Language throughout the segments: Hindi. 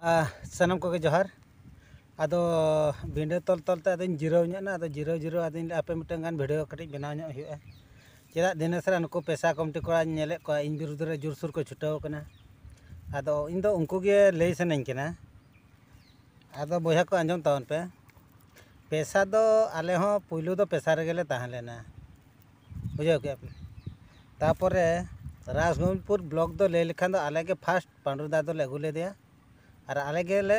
सनम को जोहार अद भिंडे तल तलते जिरना जिरो जिर आपे मिट्टान भिडियो कटी बनाव चेदा दिन सारा नुक पेशा कमटी को इन विरुद्ध जोर सुर को छुटवना अद इन दो उनको लई सीना अद बोझा को आज तवन पे पेशा दो आले हो पुलो दो पेशा रेले तहलेना बुझे तापर राजगोविंदपुर ब्लक दो लई लेखान आलेगे फास्ट पांडुदा दो अगूलेदे और अलग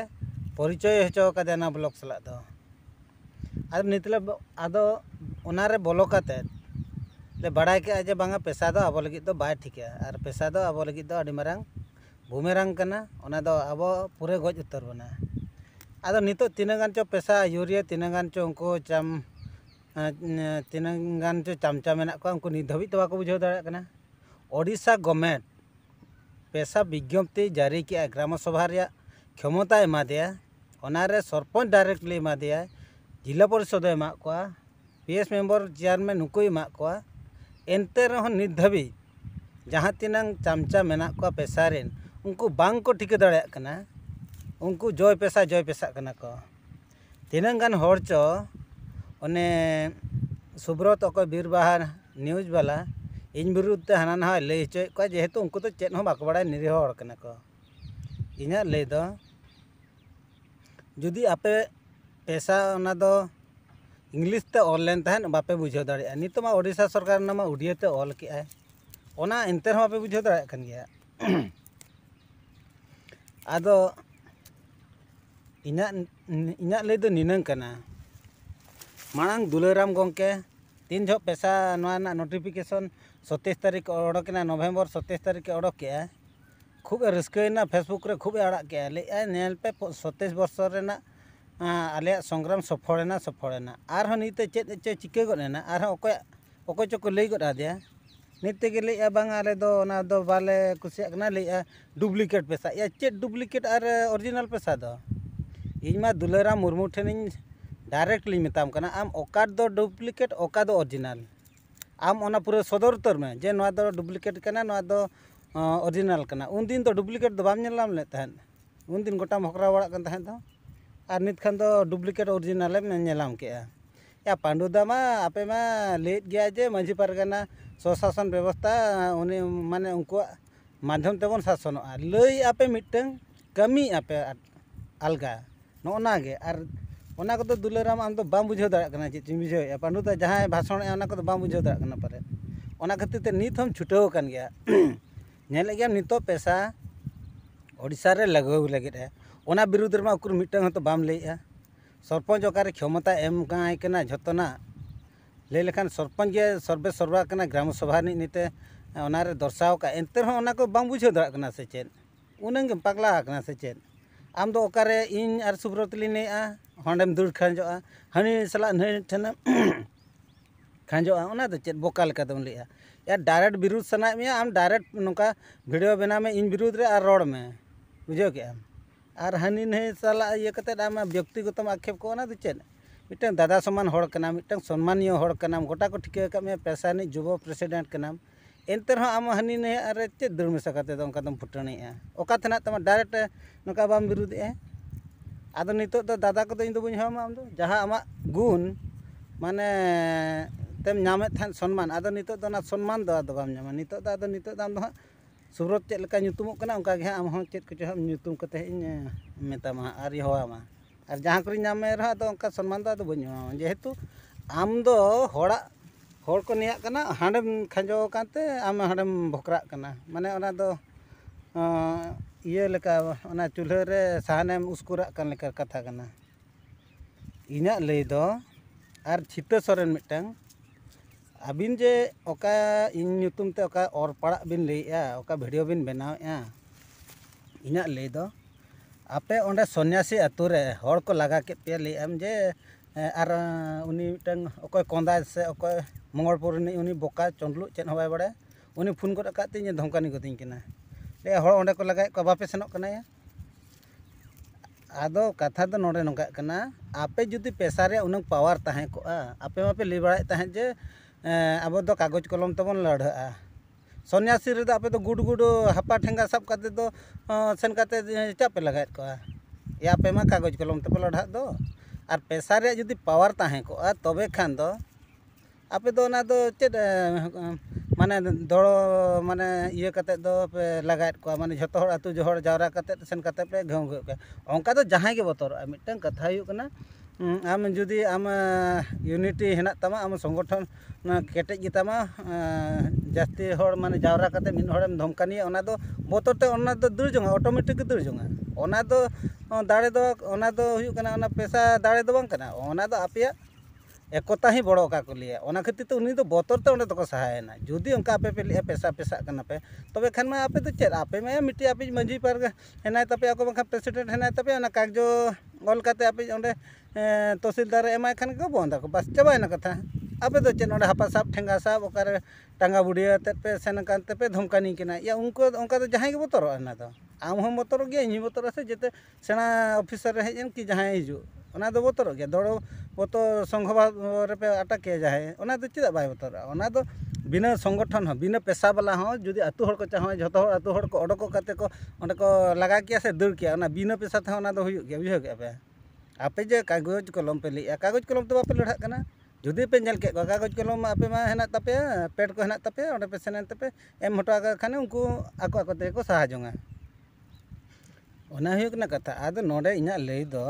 परिचय अच्छे ब्लग सलाद अब नितले अदारे बोलो बड़ा के जे बा पेशा तो अब बै ठीक और पेशा तो अब मार बुमेरंग अब पूरे गज उतर बना अब नित तीन चो पेशा यूरिया तीन चो उनको चाम तीन चो चामचाम उनको निधवित बाको बुझे दाड़ा ओडिशा गवर्नमेंट पेशा विज्ञप्ति जारी के ग्राम सभा क्षमता एमादेना सरपंच डायरेक्टली एमादे जिला परिषद एमा पी एस मेम्बर चेयरमैन नुको एनते रहोधी जहाँ तना चामचा मे पेशा रेन बांग को ठीक दाड़ा उनको जय पेशा जय पेशा करना को तनागान हरचो अने सुब्रत अको बीरबाह न्यूज वाला इन विरुद्ध हाँ ना लै अचो जेहेतु उनको तो चेहरा बाड़ा निरीह इन लैद जुदी आपे पैसा ना दो इंग्लिश ते ऑनलाइन तहन बापे बुझो दारे नी तो मा ओडिसा सरकार ना मा उड़िया ते ऑल की आय ओना इंतर हम आपे बुझो दारे कन आदो इन्हा इन्हा ले निन्न कना मानंग दुलेराम गों के तीन जो पैसा ना नोटिफिकेशन सत्ताईस तारीख ओडो के ना नवंबर सत्ताईस तारीख ओडो के है खूब रस्कयना फेसबुक रे खूब आड़ा के ले नेल पे 27 वर्ष रेना संग्राम सफलना सफलना और नीते चे चे चिका गना और ओको चो को ले गदा दिया नीते के ले बांग आले बाले कुसिया ले डुप्लीकेट पेसा या चे डुप्लीकेट और ओरिजिनल पेसा दो इमा दुलाराम मुर्मू ठेन डायरेक्टली मताम कना आम ओका डुप्लीकेट ओका ओरिजिनल आम ओना पूरा सदर उतर में जे डुप्लीकेट कना ᱚᱨᱤᱡᱤᱱᱟᱞ ᱠᱟᱱᱟ ᱩᱱᱫᱤᱱ ᱫᱚ ᱰᱩᱯᱞᱤᱠᱮᱴ ᱫᱚ ᱵᱟᱢ ᱧᱮᱞ ᱧᱟᱢ ᱞᱮᱫ ᱛᱟᱦᱮᱸᱫ ᱩᱱᱫᱤᱱ ᱜᱚᱴᱟᱢ ᱦᱚᱠᱨᱟᱣ ᱵᱟᱲᱟᱜ ᱠᱟᱱ ᱛᱟᱦᱮᱸᱫ ᱫᱚ ᱟᱨ ᱱᱤᱛ ᱠᱷᱟᱱ ᱫᱚ ᱰᱩᱯᱞᱤᱠᱮᱴ ᱚᱨᱤᱡᱤᱱᱟᱞᱮᱢ ᱧᱮᱞᱟᱢ ᱠᱮᱜᱼᱟ ᱭᱟ ᱯᱟᱸᱰᱩᱫᱟ ᱢᱟ ᱟᱯᱮ ᱢᱟ ᱞᱟᱹᱭᱮᱫ ᱜᱮᱭᱟ ᱡᱮ ᱢᱟᱺᱡᱷᱤ ᱯᱟᱨᱜᱟᱱᱟ ᱥᱚᱥᱟᱥᱚᱱ ᱵᱮᱵᱚᱥᱛᱷᱟ ᱩᱱᱤ ᱢᱟᱱᱮ ᱩᱱᱠᱩᱣᱟᱜ ᱢᱟᱫᱽᱫᱷᱚᱢ ᱛᱮᱵᱚᱱ ᱥᱟᱥᱚᱱᱚᱜᱼᱟ ᱞᱟᱹᱭ ᱟᱯᱮ ᱢᱤᱫᱴᱟᱝ ᱠᱟᱹᱢᱤ ᱟᱯᱮ ᱟᱞᱜᱟ ᱱᱚᱜᱼᱚ ᱜᱮ ᱟᱨ ᱚᱱᱟ ᱠᱚᱫᱚ ᱫᱩᱞᱟᱹᱨᱟᱢ ᱟᱢ ᱫᱚ ᱵᱟᱢ ᱵᱩᱡᱷᱟᱹᱣ ᱫᱟᱲᱮᱭᱟᱜ ᱠᱟᱱᱟ ᱪᱮᱫ ᱪᱚᱧ ᱵᱩᱡᱷᱟᱹᱣᱮᱫᱼᱟ ᱯᱟᱸᱰᱩᱫᱟ ᱡᱟᱦᱟᱸᱭ ᱵᱷᱟᱥᱚᱱᱮᱜᱼᱟ ᱚᱱᱟ ᱠᱚᱫᱚ ᱵᱟᱢ ᱵᱩᱡᱷᱟᱹᱣ ᱫᱟᱲᱮᱭᱟᱜ ᱠᱟᱱᱟ ᱯᱟᱞᱮᱫ ᱚᱱᱟ ᱠᱷᱟᱹᱛᱤᱨ ᱛᱮ ᱱᱤᱛ ᱦᱚᱸᱢ ᱪᱷᱩᱴᱟᱹᱣ ᱟᱠᱟᱱ ᱜᱮᱭᱟ नेलगे नित पैसा ओडा लगे लगे वना विरुद्ध में उकुर तो बाम लै सरपंच अकारे क्षमता एम का जोना लैलेखान सरपंच सर्वे सर्वा ग्राम सभा नीते दर्शाओ का एनते बुझे दाड़ा से चे उन्ना पगला से चे आम तो अकारे इन और सुब्रत लिनेम दुड़ खाजा हानी साल हानी खाजा चे बोका लिया यार डायरेक्ट विरोध सना में आम डायरेक्ट नौका भिडियो बना में इन विरोध रे रोड में बुझे आर हनी नहीं साला ये आम व्यक्तिगत आक्षेप को चे मिट्ट दादा समान होना मिट्ट सम्मानियों होना गोटा को ठीक में पैसा नहीं जुब प्रेसिडेंट कम एनते आम हानि नहीं आर चे दृढ़ मेसा करते फुटने तम डायरेक्ट नौका बम विरोध अद नित दादा को जहाँ आम गुण माने नाम सम्मान अब नितना सम्मान दो नित सुब्रत चेकुमकना उनका हाँ आम चेक को चाहम कतेमा और जहाँ को नाम रहा सम्मान तो बुवा जेहेतु आम को नहीं हाँ खाजोकते आम हाँ भोकरा माने इन चूल्ह सहान उस्कुरा कथा इन लैद और छिता सोरेन मिट्टा अबिन जे ओका इन नितुम और पड़ा बिन ले भिडियो बन वीडियो इन बनाओ दो आपे उन्हें सोन्यासी अतुरे और को लगा के पिया ले हम जे अर उन्हीं टंग ओको कोंदा से ओको मंगलपुर ने उन्हीं बोका चंडलु चेन हो बड़े उन्हीं फ़ोन को लगाते हैं जे धमका नहीं को दिन किना ले और उन्हें को लगा को वापस नो करना या आदो कथा तो नोड़े नोका करना आपे जुदी पैसा रे उन्हें पावर तहें को आपे वापे ली बड़ा तहें जे अब तो कागज कलम तब तो लड़ा सन्यासी आप तो गुड गुड हापा ठेगा सब तो सेन का चा पे लगे को या पे मा कागज कलम तब लड़ा दो और पेशा जुदी पावर तहें तब खान आप चेद माने दड़ो माने इत पे लगे को माने जो अतु जो जावरा सेन पे घे घे अंका तो जहाँ के बतर मिट्टन कथा होना आम जुदी आम यूनिटी तम आम संगठन केटेज तम जास्ती मान जावरा करते धमकानी ओना दो बतरते ओना दो दाड़े दो ओना दाड़े दो बांग कना एकता ही बड़ो का लिए लिया ओना खतिर तो उनी दो बतरते ओना सहायना जुदी ओंका आपे पे लिया पैसा पैसा कना पे तबे खान मा आपे तो चेत आपे में मिट्टी आपे मंजी पर हेनाय तपे आको बखा प्रेसिडेंट हेनाय तपे ओना कागजो কলকাতে আপে ওনদে তহসিলদার এমাইখানকে বন্ধক বাস চবাইনা কথা আপে তো চন ওনদে হাপা সাব ঠнга সাব ওকার টাঙ্গা বুড়িয়া তে পে সেনকানতে পে ধমকানি কিনা ইয়া উনকো ওনকা তো জহাই গ বতরো না তো আম হ মতর গই নি বতরা সে জেতে সেনা অফিসার হ ইন কি জহাই হ জু ওনা দ বতরো গই দড় পতো সংঘবা রে পে আটাক হে যায় ওনা তো চিবা বাই বতরা ওনা তো बिना संगठन हो बिना पेशा वाला हो जो अतुह को चाहे जो अतुह को अडको करते को लगा किया से दूर किया ना बिना पेशा थे तो बुझे आप आपे जे कागज कलम पे लिया कागज कलम तो बापे लड़ा करना जुदी पे जल के कागज कलम आप में तपे पेड को हेना तपे और ना तपे एम हटवा खान उनको आपको सहाजा उन्हें कथा अद ना इन लई दो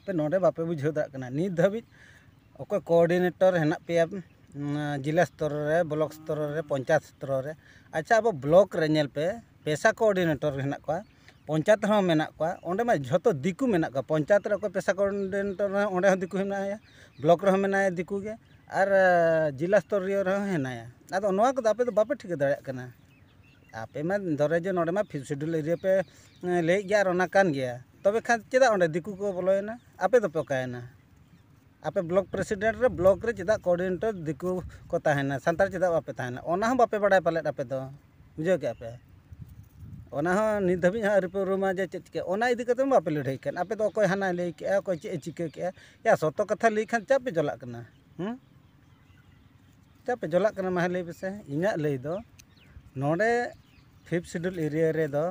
आपे नित धाज अको कोअर्डिनेटर जिला स्तर रे ब्लॉक स्तर रे पंचायत स्तर रे अच्छा अब ब्लॉक रे नेल पे पेशा कोऑर्डिनेटर हेना को पंचायत हाँ मेना को ओंडे में जो दिकू मेना को पंचायत रे को पेशा कोऑर्डिनेटर ओंडे हाँ दिकू हेना ब्लॉक रे हाँ मेना दिकू के और जिला स्तर रे हाँ हेना अब नवा तो को तो आपे तो बापे ठिका दाड़ा आपे में दरे जे नोडे में शेड्यूल एरिया पे ले गया और कान गया तबे खान चेदा ओंडे दिकू को बोलोना आपे तो पे कायना आपे ब्लॉक प्रेसिडेंट रे ब्लॉक रे चेदा कोऑर्डिनेटर दिकु को ताहेना सांतार चेदा बापे ताहेना ओना हम बापे बडाय पाले आपे तो बुझो के आपे ओना हम निधवि हा रिपोर्ट रूम आ जे के ओना इदि कतम बापे लढै के आपे तो कोइ हाना ले के कोइ चे चिके के या सतो कथा लिखन चापे जला कना हम चापे जला कना महले बसे इना लेय दो नोडे फिफ्थ शेड्यूल एरिया रे दो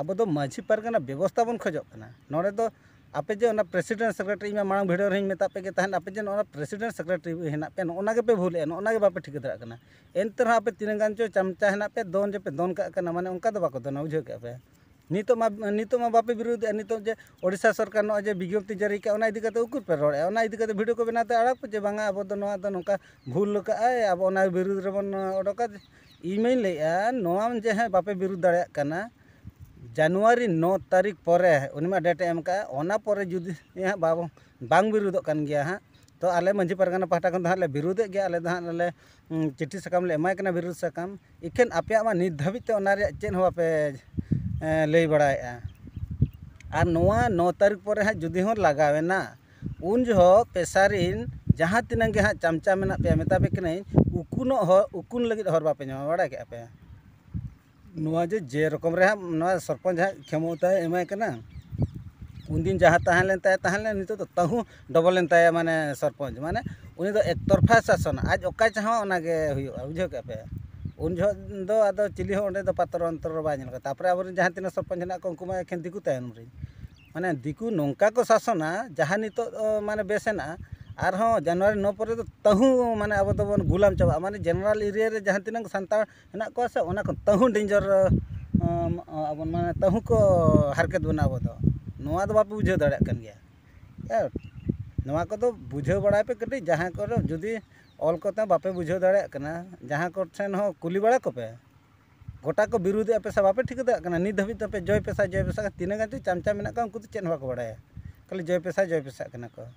आबो दो माझी पारगना व्यवस्था बन खोजो कना नोडे दो आपे जे प्रेसिडेंट सेक्रेटरी में मांग भिड़ो रही मेता तो पे के तहन आपे जे प्रेसिडेंट सेक्रेटरी हेना पे ओना पे भूले ओना बापे ठीक दरा कना एंतर आपे तीन गांचो चमचा हेना पे दोन जे पे दोन का कना माने उनका दबा को दना उजो पे नीतो मा तो बापे विरुद्ध नीतो जे ओडिसा सरकार नो जे विज्ञप्ति जारी के ओना इदिकते उकुर पे रोड़े ओना इदिकते भिड़ो को बनाते आड़ा पे बांगा अब तो नोआ तो नोका भूल का विरुद्ध रे बन ओडका इमेल जे हाँ बापे विरुद्ध दड़ा जानुरी नौ तारीख पर उनमें डेट एम कर जुदी हाँ बिरोद हाँ तो आले मंजी पारगाना पाटा तो हाँ बिरोद तो हाँ चिट्ठी साकाम एमाइन बिरोध साकाम इखन आपे नित धाबते चेन हाँ पे लै बड़ा और नवा नौ तारीख पर हाँ जुदी हम लगावेना उन जो पेसारी जहाँ तीन हाँ चामचा मेपे मेतापे कि उकुन उकुन लगे हर बापे बड़ा के हाँ जे ᱡᱮ ᱡᱮ ᱨᱚᱠᱚᱢ ᱨᱮ ᱦᱟᱸᱜ ᱱᱚᱣᱟ ᱥᱚᱨᱯᱚᱧᱡ जहाँ तहन ताय नित तो तहु डबल माने सरपंच माने उन एकतरफा शासन आज अका चाहो बुझे पे उन जो चिली अंडे पातर अंतर बापर अब जहाँ तीन सरपंच ना उनको दिकू तयन माने दिकू नौका को शासना जहाँ नित माने बेसेना आर हाँ जानुरी नौ पर तो तहु मैं अब तब तो गुलाम चाबा मैं जेनरल एरिया जहाँ तीन सानता हेना को से तहु डेजर अब मैं तहु को हरकत बना अब तो। बाप बुझे दिन ना को बुझे बड़ा पे कटी जहाँ को जुदी अलकते बापे बुझे दिन जहाँ को कुली बड़ा कोपे गोटा को बिरुद पे सा बापे ठीक दिन नि धाबी तपे जय पेसा जय पेसा तीन गांच चमचा मे उनको तो चेहरा खाली जय पेसा जय पेसा को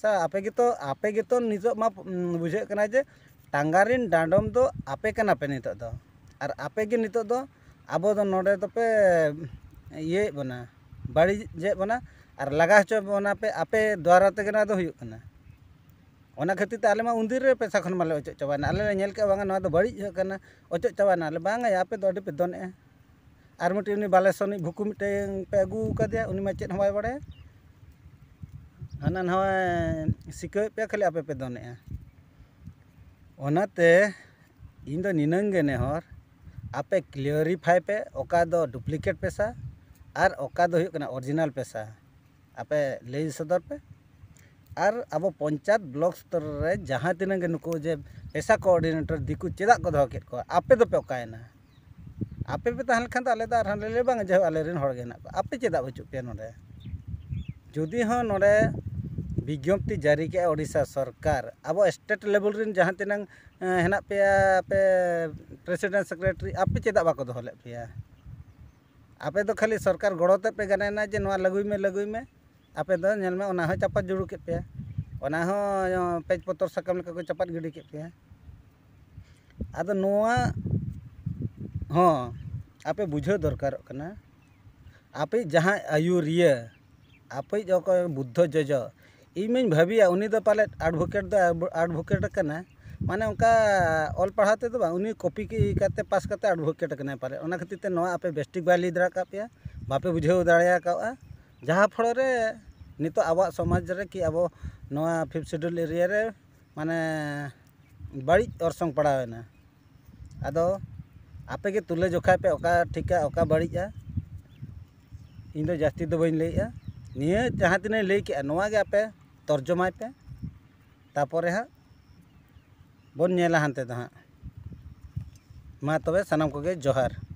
ᱥᱮ ᱟᱯᱮ ᱜᱮᱛᱚ ᱟᱯᱮ ᱜᱮᱛᱚ ᱱᱤᱛᱚᱜ ᱢᱟ ᱵᱩᱡᱷᱟᱹᱜ ᱠᱟᱱᱟ ᱡᱮ ᱴᱟᱸᱜᱟ ᱨᱮᱱ ᱰᱟᱸᱰᱚᱢ ᱫᱚ ᱟᱯᱮ ᱠᱟᱱᱟ ᱯᱮ ᱱᱤᱛᱚᱜ ᱫᱚ ᱟᱨ ᱟᱯᱮ ᱜᱮ ᱱᱤᱛᱚᱜ ᱫᱚ ᱟᱵᱚ ᱫᱚ ᱱᱚᱰᱮ ᱫᱚᱯᱮ ᱤᱭᱟᱹᱭᱮᱫ ᱵᱚᱱᱟ ᱵᱟᱹᱲᱤᱡᱮᱫ ᱵᱚᱱᱟ ᱟᱨ ᱞᱟᱜᱟ ᱦᱚᱪᱚ ᱵᱚᱱᱟ ᱯᱮ ᱟᱯᱮ ᱫᱣᱟᱨᱟ ᱛᱮᱜᱮ ᱱᱚᱣᱟ ᱫᱚ ᱦᱩᱭᱩᱜ ᱠᱟᱱᱟ ᱚᱱᱟ ᱠᱷᱟᱹᱛᱤᱨ ᱛᱮ ᱟᱞᱮ ᱢᱟ ᱩᱱᱫᱤᱱ ᱨᱮ ᱯᱮᱥᱟ ᱠᱷᱚᱱ ᱢᱟᱞᱮ ᱚᱪᱚᱜ ᱪᱟᱵᱟᱭᱮᱱᱟ ᱟᱞᱮ ᱞᱮ ᱧᱮᱞ ᱠᱮᱫᱼᱟ ᱵᱟᱝᱟ ᱱᱚᱣᱟ ᱫᱚ ᱵᱟᱹᱲᱤᱡ ᱦᱩᱭᱩᱜ ᱠᱟᱱᱟ ᱚᱪᱚᱜ ᱪᱟᱵᱟᱭᱮᱱᱟ ᱞᱮ ᱵᱟᱝᱟ ᱟᱯᱮ ᱫᱚ ᱟᱹᱰᱤ ᱯᱮ ᱫᱚᱱᱮᱜᱼᱟ ᱟᱨ ᱢᱤᱫᱴᱮᱱ ᱩᱱᱤ ᱵᱟᱞᱮᱥᱚᱱᱤᱡ ᱵᱷᱩᱠᱩ ᱢᱤᱫᱴᱮᱱ ᱯᱮ ᱟᱹᱜᱩ ᱟᱠᱟᱫᱮᱭᱟ ᱩᱱᱤ ᱢᱟ ᱪᱮᱫ ᱦᱚᱸ ᱵᱟᱭ ᱵᱟᱲᱟᱭᱟ ᱦᱟᱱᱟ ᱱᱟᱣᱟ ᱥᱤᱠᱟᱹᱣᱮᱫ ᱯᱮᱭᱟ ᱠᱷᱟᱹᱞᱤ ᱟᱯᱮ ᱯᱮ ᱫᱚᱱᱮᱜᱼᱟ ᱚᱱᱟᱛᱮ ᱤᱧ ᱫᱚ ᱱᱤᱱᱟᱹᱝ ᱜᱮ ᱱᱮᱦᱚᱨ ᱟᱯᱮ ᱠᱞᱤᱭᱟᱨᱤᱯᱷᱟᱭ ᱯᱮ ᱚᱠᱟ ᱫᱚ ᱰᱩᱯᱞᱤᱠᱮᱴ ᱯᱮᱥᱟ ᱟᱨ ᱚᱠᱟ ᱫᱚ ᱦᱩᱭᱩᱜ ᱠᱟᱱᱟ ᱚᱨᱤᱡᱤᱱᱟᱞ ᱯᱮᱥᱟ ᱟᱯᱮ ᱞᱟᱹᱭ ᱥᱚᱫᱚᱨ ᱯᱮ ᱟᱨ ᱟᱵᱚ ᱯᱚᱧᱪᱟᱭᱮᱛ ᱵᱞᱚᱠ ᱥᱛᱚᱨ ᱨᱮ ᱡᱟᱦᱟᱸ ᱛᱤᱱᱟᱹᱜ ᱜᱮ नुकू जे पेसा कोऑर्डिनेटर दिकू चेदा को दहो केत को आपे दो पे ओकायना आपे पे तहन खान आले दार हन ले बांग जे आले रेन हड़ गेना आपे चेदा बचु पे नोडे जुदी ह नोडे বিজ্ঞপ্তি জারি কয়ে ওড়িশা সরকার আবো স্টেট লেভেল রি যেখানে তেনং হেনা পেয়া পে প্রেসিডেন্ট সেক্রেটারি আপে চেদা বক দহলে পেয়া আপে তো খালি সরকার গড়তে পে গানা না যে নয়া লগুই মে লগুই মে আপে তো নেন মে ওনা হ চপা জুড়ুকি পেয়া ওনা হ পেজ পত্তর সকমল ক চপা গিডি কি পে আতো নয়া হ আপে বুঝড় দরকারক না আপে জহা আয়ুরিয়া আপে জোক বুদ্ধ জয় इमें भाविया उनी पाले एडभोकेट एडभोकेट कर माने उनका ऑल पढ़ाते तो उनी कॉपी की करते पास करते एडभोकेट कर पारे उन खातिर आपे बेस्टिक वाली दाका पे बापे बुझे दाड़ा जहाँ फल नित समाज रे कि अब ना फिफ्थ शेड्यूल एरिया रे माने बड़ी और संग पड़ा है ना अदो आपे के तुले जोखा पे ओका ठीक है बड़ी इन तो जास्ती तो बही लिया नहीं जहाँ तीन लैके आपे तर्जमा पे तपर तो हाँ बोला हाँ तब तो सामक जोहार